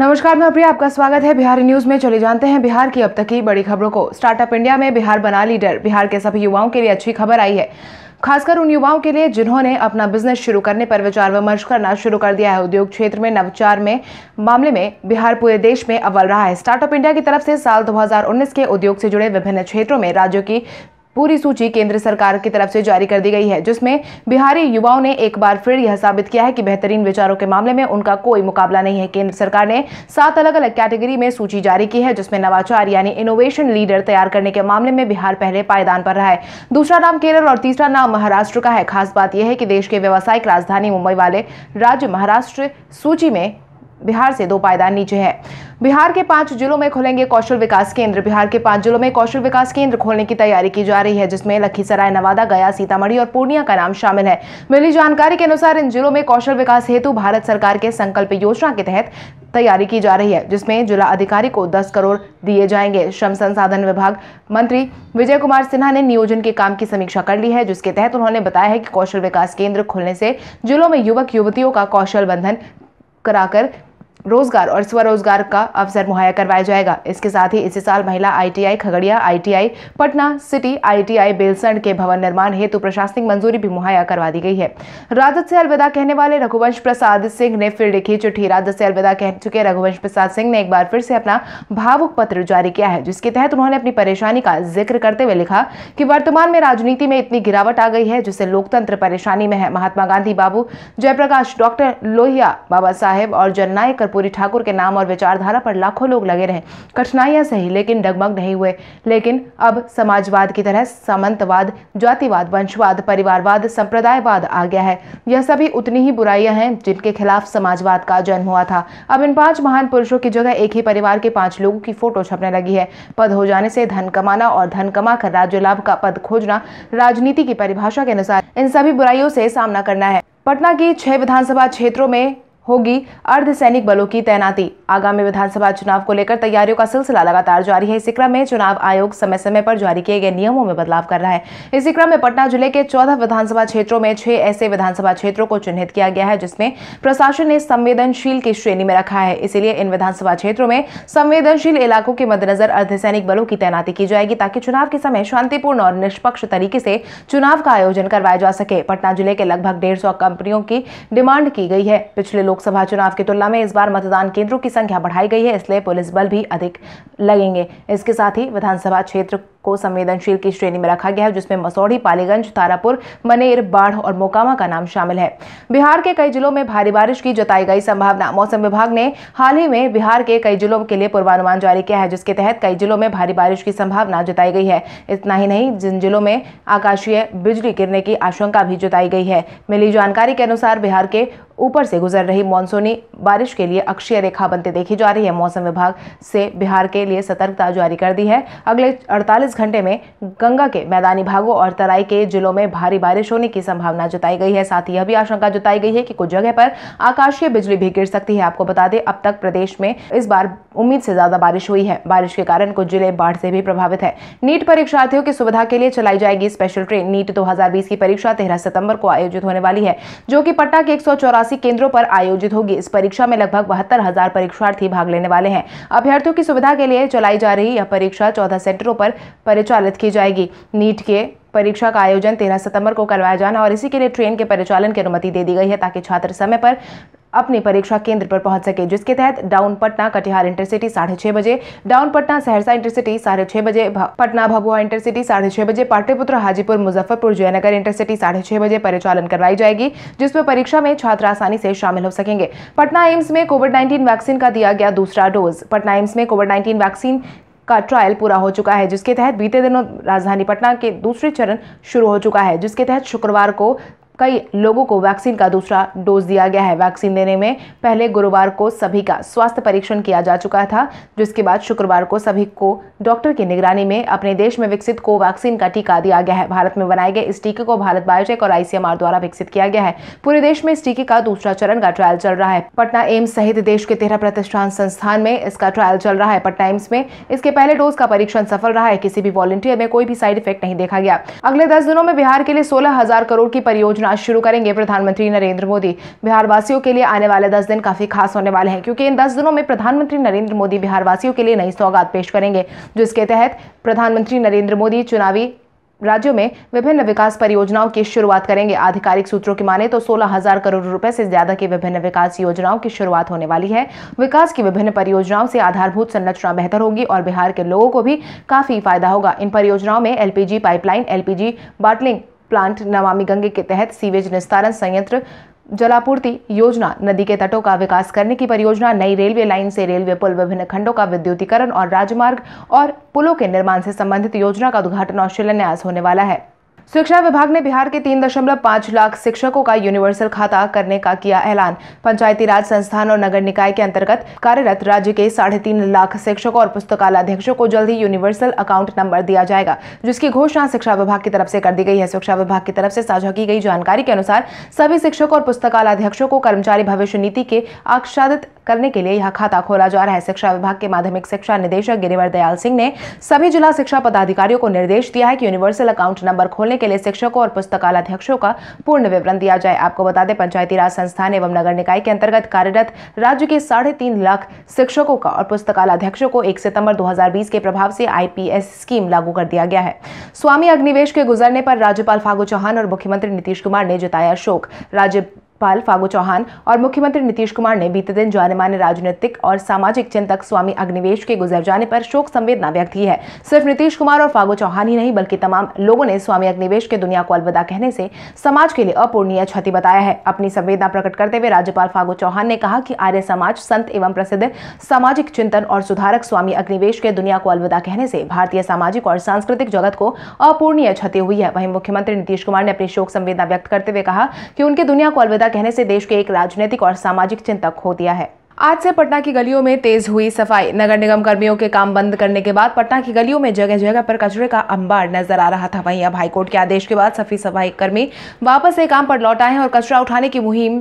नमस्कार मैं प्रिया आपका स्वागत है बिहारी न्यूज में चले जानते हैं बिहार की अब तक की बड़ी खबरों को स्टार्टअप इंडिया में बिहार बना लीडर बिहार के सभी युवाओं के लिए अच्छी खबर आई है खासकर उन युवाओं के लिए जिन्होंने अपना बिजनेस शुरू करने पर विचार विमर्श करना शुरू कर दिया है उद्योग क्षेत्र में नवचार में मामले में बिहार पूरे देश में अव्वल रहा है स्टार्टअप इंडिया की तरफ से साल 2019 के उद्योग से जुड़े विभिन्न क्षेत्रों में राज्यों की पूरी सूची केंद्र सरकार की तरफ से जारी कर दी गई है जिसमें बिहारी युवाओं ने एक बार फिर यह साबित किया है कि बेहतरीन विचारों के मामले में उनका कोई मुकाबला नहीं है केंद्र सरकार ने सात अलग अलग कैटेगरी में सूची जारी की है जिसमें नवाचार यानी इनोवेशन लीडर तैयार करने के मामले में बिहार पहले पायदान पर रहा है दूसरा नाम केरल और तीसरा नाम महाराष्ट्र का है खास बात यह है कि देश के व्यावसायिक राजधानी मुंबई वाले राज्य महाराष्ट्र सूची में बिहार से दो पायदान नीचे है बिहार के पांच जिलों में खुलेंगे कौशल विकास केंद्र बिहार के पांच जिलों में कौशल विकास केंद्र खोलने की तैयारी की जा रही है जिसमें लखीसराय नवादा गया सीतामढ़ी और पूर्णिया का नाम शामिल है मिली जानकारी के अनुसार इन जिलों में कौशल विकास हेतु भारत सरकार के संकल्प योजना के तहत तैयारी की जा रही है जिसमें जिला अधिकारी को दस करोड़ दिए जाएंगे श्रम संसाधन विभाग मंत्री विजय कुमार सिन्हा ने नियोजन के काम की समीक्षा कर ली है जिसके तहत उन्होंने बताया है कि कौशल विकास केंद्र खुलने से जिलों में युवक युवतियों का कौशल बंधन कराकर रोजगार और स्वरोजगार का अवसर मुहैया करवाया जाएगा इसके साथ ही इसी साल महिला ITI Khagaria ITI Patna city ITI Belsand के भवन निर्माण हेतु प्रशासनिक मंजूरी भी मुहैया करवा दी गई है राजद से अलविदा कहने वाले रघुवंश प्रसाद सिंह ने फिर लिखी चिट्ठी राजद से अलविदा कह चुके रघुवंश प्रसाद सिंह ने एक बार फिर से अपना भावुक पत्र जारी किया है जिसके तहत उन्होंने अपनी परेशानी का जिक्र करते हुए लिखा कि वर्तमान में राजनीति में इतनी गिरावट आ गई है जिससे लोकतंत्र परेशानी में है महात्मा गांधी बाबू जयप्रकाश डॉक्टर लोहिया बाबा साहेब और जननायक कर्पूरी ठाकुर के नाम और विचारधारा पर लाखों लोग लगे रहे कठिनाइयां सही लेकिन डगमग नहीं हुए लेकिन अब समाजवाद की तरह सामंतवाद जातिवाद वंशवाद परिवारवाद संप्रदायवाद आ गया है यह सभी उतनी ही बुराइयां हैं जिनके खिलाफ समाजवाद का जन्म हुआ था अब इन पांच महान पुरुषों की जगह एक ही परिवार के पांच लोगों की फोटो छपने लगी है पद हो जाने से धन कमाना और धन कमा कर राज्य लाभ का पद खोजना राजनीति की परिभाषा के अनुसार इन सभी बुराइयों से सामना करना है पटना की छह विधानसभा क्षेत्रों में होगी अर्धसैनिक बलों की तैनाती आगामी विधानसभा चुनाव को लेकर तैयारियों का सिलसिला लगातार जारी है इसी क्रम में चुनाव आयोग समय समय पर जारी किए गए नियमों में बदलाव कर रहा है इसी क्रम में पटना जिले के चौदह विधानसभा क्षेत्रों में छह ऐसे विधानसभा क्षेत्रों को चिन्हित किया गया है जिसमें प्रशासन ने संवेदनशील की श्रेणी में रखा है इसीलिए इन विधानसभा क्षेत्रों में संवेदनशील इलाकों के मद्देनजर अर्धसैनिक बलों की तैनाती की जाएगी ताकि चुनाव के समय शांतिपूर्ण और निष्पक्ष तरीके से चुनाव का आयोजन करवाया जा सके पटना जिले के लगभग डेढ़ कंपनियों की डिमांड की गई है पिछले लोग लोकसभा चुनाव की तुलना में इस बार मतदान केंद्रों की संख्या बढ़ाई गई है इसलिए पुलिस बल भी अधिक लगेंगे इसके साथ ही विधानसभा क्षेत्र को संवेदनशील की श्रेणी में रखा गया है जिसमें मसौढ़ी पालीगंज तारापुर मनेर बाढ़ और मोकामा का नाम शामिल है बिहार के कई जिलों में भारी बारिश की जताई गई संभावना मौसम विभाग ने हाल ही में बिहार के कई जिलों के लिए पूर्वानुमान जारी किया है जिसके तहत कई जिलों में भारी बारिश की संभावना जताई गई है इतना ही नहीं जिन जिलों में आकाशीय बिजली गिरने की आशंका भी जताई गई है मिली जानकारी के अनुसार बिहार के ऊपर से गुजर रही मानसूनी बारिश के लिए अक्षीय रेखा बनते देखी जा रही है मौसम विभाग से बिहार के लिए सतर्कता जारी कर दी है अगले 48 घंटे में गंगा के मैदानी भागों और तराई के जिलों में भारी बारिश होने की संभावना जताई गई है साथ ही यह भी आशंका जताई गई है कि कुछ जगह पर आकाशीय बिजली भी गिर सकती है आपको बता दें अब तक प्रदेश में इस बार उम्मीद से ज्यादा बारिश हुई है बारिश के कारण कुछ जिले बाढ़ से भी प्रभावित है नीट परीक्षार्थियों की सुविधा के लिए चलाई जाएगी स्पेशल ट्रेन नीट दो की परीक्षा तेरह सितम्बर को आयोजित होने वाली है जो की पटना के एक केंद्रों पर आयोजित होगी इस परीक्षा में लगभग बहत्तर हजार परीक्षार्थी भाग लेने वाले हैं अभ्यर्थियों की सुविधा के लिए चलाई जा रही यह परीक्षा चौदह सेंटरों पर परिचालित की जाएगी नीट के परीक्षा का आयोजन तेरह सितंबर को करवाया जाना और इसी के लिए ट्रेन के परिचालन की अनुमति दे दी गई है ताकि छात्र समय पर अपने परीक्षा केंद्र पर पहुंच सके जिसके तहत डाउन पटना कटिहार इंटरसिटी साढ़े छः बजे डाउन पटना सहरसा इंटरसिटी साढ़े छः बजे पटना भभुआ इंटरसिटी साढ़े छह बजे पाटलिपुत्र हाजीपुर मुजफ्फरपुर जयनगर इंटरसिटी साढ़े छह बजे परिचालन करवाई जाएगी जिसमें परीक्षा में छात्र आसानी से शामिल हो सकेंगे पटना एम्स में कोविड नाइन्टीन वैक्सीन का दिया गया दूसरा डोज पटना एम्स में कोविड नाइन्टीन वैक्सीन का ट्रायल पूरा हो चुका है जिसके तहत बीते दिनों राजधानी पटना के दूसरे चरण शुरू हो चुका है जिसके तहत शुक्रवार को कई लोगों को वैक्सीन का दूसरा डोज दिया गया है वैक्सीन देने में पहले गुरुवार को सभी का स्वास्थ्य परीक्षण किया जा चुका था जिसके बाद शुक्रवार को सभी को डॉक्टर की निगरानी में अपने देश में विकसित को वैक्सीन का टीका दिया गया है भारत में बनाए गए इस टीके को भारत बायोटेक और आईसीएमआर द्वारा विकसित किया गया है पूरे देश में इस टीके का दूसरा चरण का ट्रायल चल रहा है पटना एम्स सहित देश के तेरह प्रतिष्ठान संस्थान में इसका ट्रायल चल रहा है पटना एम्स में इसके पहले डोज का परीक्षण सफल रहा है किसी भी वॉलंटियर में कोई भी साइड इफेक्ट नहीं देखा गया अगले दस दिनों में बिहार के लिए सोलह करोड़ की परियोजना योजना शुरू करेंगे प्रधानमंत्री नरेंद्र मोदी बिहार वासियों के लिए आने वाले दस दिन काफी खास होने वाले हैं क्योंकि इन दस दिनों में प्रधानमंत्री नरेंद्र मोदी बिहार वासियों के लिए नई सौगात पेश करेंगे जिसके तहत प्रधानमंत्री नरेंद्र मोदी चुनावी राज्यों में विभिन्न विकास परियोजनाओं की शुरुआत करेंगे आधिकारिक सूत्रों की माने तो सोलह हजार करोड़ रुपए से ज्यादा की विभिन्न विकास योजनाओं की शुरुआत होने वाली है विकास की विभिन्न परियोजनाओं से आधारभूत संरचना बेहतर होगी और बिहार के लोगों को भी काफी फायदा होगा इन परियोजनाओं में LPG pipeline LPG bottling plant Namami Gange के तहत सीवेज निस्तारण संयंत्र जलापूर्ति योजना नदी के तटों का विकास करने की परियोजना नई रेलवे लाइन से रेलवे पुल विभिन्न खंडों का विद्युतीकरण और राजमार्ग और पुलों के निर्माण से संबंधित योजना का उद्घाटन और शिलान्यास होने वाला है शिक्षा विभाग ने बिहार के 3.5 लाख शिक्षकों का यूनिवर्सल खाता करने का किया ऐलान पंचायती राज संस्थान और नगर निकाय के अंतर्गत कार्यरत राज्य के साढ़े तीन लाख शिक्षकों और पुस्तकालय अध्यक्षों को जल्द ही यूनिवर्सल अकाउंट नंबर दिया जाएगा जिसकी घोषणा शिक्षा विभाग की तरफ से कर दी गई है शिक्षा विभाग की तरफ से साझा की गई जानकारी के अनुसार सभी शिक्षकों और पुस्तकालय अध्यक्षों को कर्मचारी भविष्य नीति के आच्छादित करने के लिए यह खाता खोला जा रहा है शिक्षा विभाग के माध्यमिक शिक्षा निदेशक गिरिवर दयाल सिंह ने सभी जिला शिक्षा पदाधिकारियों को निर्देश दिया है कि यूनिवर्सल अकाउंट नंबर खोलने के लिए शिक्षकों और पुस्तकालय अध्यक्षों का पूर्ण विवरण दिया जाए आपको बता दें पंचायती राज संस्थान एवं नगर निकाय के अंतर्गत कार्यरत राज्य के साढ़े तीन लाख शिक्षकों का और पुस्तकालय अध्यक्षों को एक सितम्बर दो के प्रभाव से आई स्कीम लागू कर दिया गया है स्वामी अग्निवेश के गुजरने पर राज्यपाल फागू चौहान और मुख्यमंत्री नीतीश कुमार ने जताया शोक राज्य पाल फागू चौहान और मुख्यमंत्री नीतीश कुमार ने बीते दिन जाने माने राजनीतिक और सामाजिक चिंतक स्वामी अग्निवेश के गुजर जाने पर शोक संवेदना व्यक्त की है सिर्फ नीतीश कुमार और फागू चौहान ही नहीं बल्कि तमाम लोगों ने स्वामी अग्निवेश के दुनिया को अलविदा कहने से समाज के लिए अपूर्णीय क्षति बताया है अपनी संवेदना प्रकट करते हुए राज्यपाल फागू चौहान ने कहा कि आर्य समाज संत एवं प्रसिद्ध सामाजिक चिंतन और सुधारक स्वामी अग्निवेश के दुनिया को अलविदा कहने से भारतीय सामाजिक और सांस्कृतिक जगत को अपूर्णीय क्षति हुई है वहीं मुख्यमंत्री नीतीश कुमार ने अपनी शोक संवेदना व्यक्त करते हुए कहा कि उनके दुनिया को अलविदा कहने से देश के एक राजनीतिक और सामाजिक चिंतक हो दिया है आज से पटना की गलियों में तेज हुई सफाई नगर निगम कर्मियों के काम बंद करने के बाद पटना की गलियों में जगह जगह पर कचरे का अंबार नजर आ रहा था वहीं अब हाईकोर्ट के आदेश के बाद सफी सफाई कर्मी वापस से काम पर लौट आए हैं और कचरा उठाने की मुहिम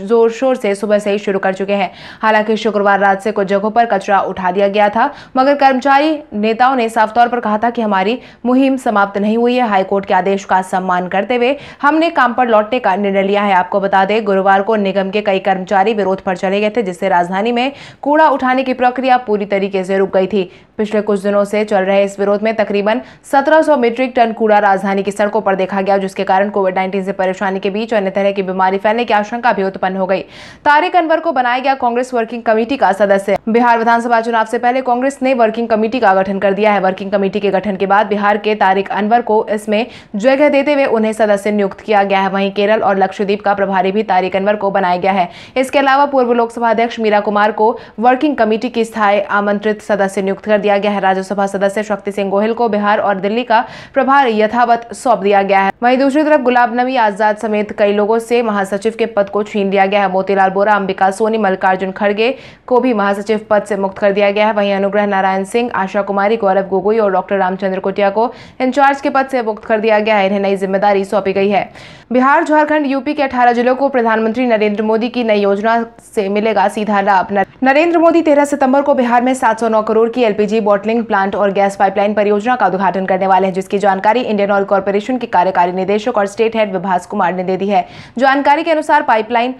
जोर शोर से सुबह से ही शुरू कर चुके हैं हालांकि शुक्रवार रात से कुछ जगहों पर कचरा उठा दिया गया था मगर कर्मचारी नेताओं ने साफ तौर पर कहा था कि हमारी मुहिम समाप्त नहीं हुई है हाईकोर्ट के आदेश का सम्मान करते हुए हमने काम पर लौटने का निर्णय लिया है आपको बता दें गुरुवार को निगम के कई कर्मचारी विरोध पर चले गए थे जिससे राजधानी में कूड़ा उठाने की प्रक्रिया पूरी तरीके से रुक गई थी पिछले कुछ दिनों से चल रहे इस विरोध में तकरीबन 1700 मीट्रिक टन कूड़ा राजधानी की सड़कों पर देखा गया जिसके कारण कोविड 19 से परेशानी के बीच अन्य तरह की बीमारी फैलने की आशंका भी उत्पन्न हो गई तारिक अनवर को बनाया गया कांग्रेस वर्किंग कमेटी का सदस्य बिहार विधानसभा चुनाव से पहले कांग्रेस ने वर्किंग कमेटी का गठन कर दिया है वर्किंग कमेटी के गठन के बाद बिहार के तारिक अनवर को इसमें जगह देते हुए उन्हें सदस्य नियुक्त किया गया है वहीं केरल और लक्षद्वीप का प्रभारी भी तारिक अनवर को बनाया गया है इसके अलावा पूर्व लोकसभा अध्यक्ष मीरा कुमार को वर्किंग कमेटी की स्थायी आमंत्रित सदस्य नियुक्त कर दिया गया है राज्यसभा सदस्य शक्ति सिंह गोहिल को बिहार और दिल्ली का प्रभार यथावत सौंप दिया गया है वहीं दूसरी तरफ गुलाब नबी आजाद समेत कई लोगों से महासचिव के पद को छीन लिया गया है मोतीलाल बोरा अंबिका सोनी मल्लिकार्जुन खड़गे को भी महासचिव पद से मुक्त कर दिया गया है वहीं अनुग्रह नारायण सिंह आशा कुमारी गौरव गोगोई और डॉक्टर रामचंद्र कोटिया को इंचार्ज के पद से मुक्त कर दिया गया है इन्हें नई जिम्मेदारी सौंपी गई है बिहार झारखंड यूपी के अठारह जिलों को प्रधानमंत्री नरेंद्र मोदी की नई योजना से मिलेगा सीधा धारा अपना नरेंद्र मोदी 13 सितंबर को बिहार में 709 करोड़ की एलपीजी बॉटलिंग प्लांट और गैस पाइपलाइन परियोजना का उद्घाटन करने वाले हैं जिसकी जानकारी इंडियन ऑयल कॉरपोरेशन के कार्यकारी निदेशक और स्टेट हेड विभास कुमार ने दे दी है जानकारी के अनुसार पाइपलाइन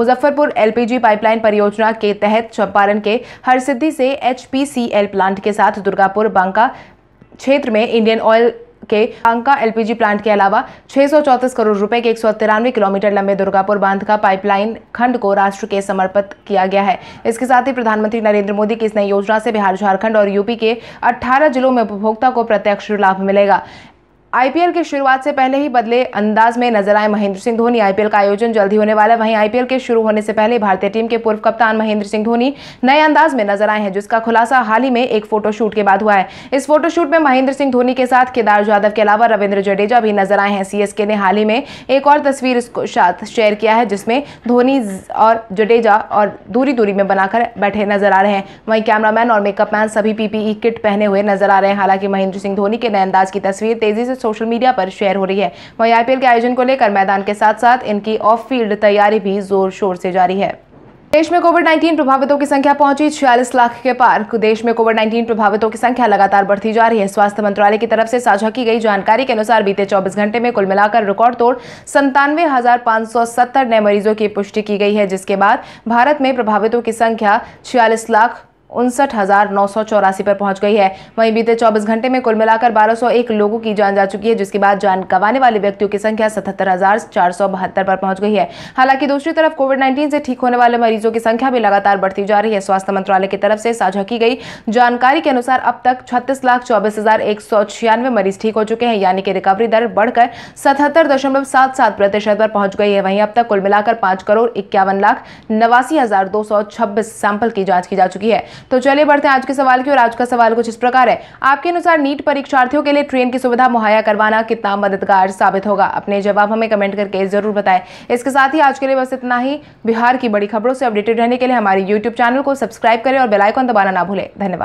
मुजफ्फरपुर एलपीजी पाइपलाइन परियोजना के तहत चंपारण के हरसिद्धि से एचपीसीएल प्लांट के साथ दुर्गापुर बांका क्षेत्र में इंडियन ऑयल के अंका एलपीजी प्लांट के अलावा छह करोड़ रुपए के एक किलोमीटर लंबे दुर्गापुर बांध का पाइपलाइन खंड को राष्ट्र के समर्पित किया गया है इसके साथ ही प्रधानमंत्री नरेंद्र मोदी की इस नई योजना से बिहार झारखंड और यूपी के 18 जिलों में उपभोक्ता को प्रत्यक्ष लाभ मिलेगा आईपीएल की शुरुआत से पहले ही बदले अंदाज में नजर आए महेंद्र सिंह धोनी आईपीएल का आयोजन जल्दी होने वाला है वहीं आईपीएल के शुरू होने से पहले भारतीय टीम के पूर्व कप्तान महेंद्र सिंह धोनी नए अंदाज में नजर आए हैं जिसका खुलासा हाल ही में एक फोटोशूट के बाद हुआ है इस फोटोशूट में महेंद्र सिंह धोनी के साथ केदार यादव के अलावा रविन्द्र जडेजा भी नजर आए हैं सीएसके ने हाल ही में एक और तस्वीर साथ शेयर किया है जिसमें धोनी और जडेजा और दूरी दूरी में बनाकर बैठे नजर आ रहे हैं वहीं कैमरामैन और मेकअप मैन सभी पीपीई किट पहने हुए नजर आ रहे हैं हालांकि महेंद्र सिंह धोनी के नए अंदाज की तस्वीर तेजी से सोशल मीडिया पर शेयर हो रही है वही आईपीएल के आयोजन को लेकर मैदान के साथ साथ इनकी ऑफ फील्ड तैयारी भी जोर शोर से जारी है देश में कोविड 19 प्रभावितों की संख्या पहुंची छियालीस लाख के पार देश में कोविड 19 प्रभावितों की संख्या लगातार बढ़ती जा रही है स्वास्थ्य मंत्रालय की तरफ से साझा की गई जानकारी के अनुसार बीते 24 घंटे में कुल मिलाकर रिकॉर्ड तोड़ संतानवे नए मरीजों की पुष्टि की गई है जिसके बाद भारत में प्रभावितों की संख्या छियालीस लाख उनसठ हजार नौ सौ चौरासी पर पहुंच गई है वहीं बीते 24 घंटे में कुल मिलाकर 1201 लोगों की जान जा चुकी है जिसके बाद जान गंवाने वाले व्यक्तियों की संख्या सतहत्तर हजार चार सौ बहत्तर पर पहुंच गई है हालांकि दूसरी तरफ कोविड 19 से ठीक होने वाले मरीजों की संख्या भी लगातार बढ़ती जा रही है स्वास्थ्य मंत्रालय की तरफ से साझा की गई जानकारी के अनुसार अब तक छत्तीस लाख चौबीस हजार एक सौ छियानवे मरीज ठीक हो चुके हैं यानी कि रिकवरी दर बढ़कर सतहत्तर दशमलव सात सात प्रतिशत पर पहुंच गई है वहीं अब तक कुल मिलाकर पांच करोड़ इक्यावन लाख नवासी हजार दो सौ छब्बीस सैंपल की जांच की जा चुकी है तो चलिए बढ़ते हैं आज के सवाल की और आज का सवाल कुछ इस प्रकार है आपके अनुसार नीट परीक्षार्थियों के लिए ट्रेन की सुविधा मुहैया करवाना कितना मददगार साबित होगा अपने जवाब हमें कमेंट करके जरूर बताएं इसके साथ ही आज के लिए बस इतना ही बिहार की बड़ी खबरों से अपडेटेड रहने के लिए हमारे यूट्यूब चैनल को सब्सक्राइब करें और बेलाइकॉन दबाना ना भूलें धन्यवाद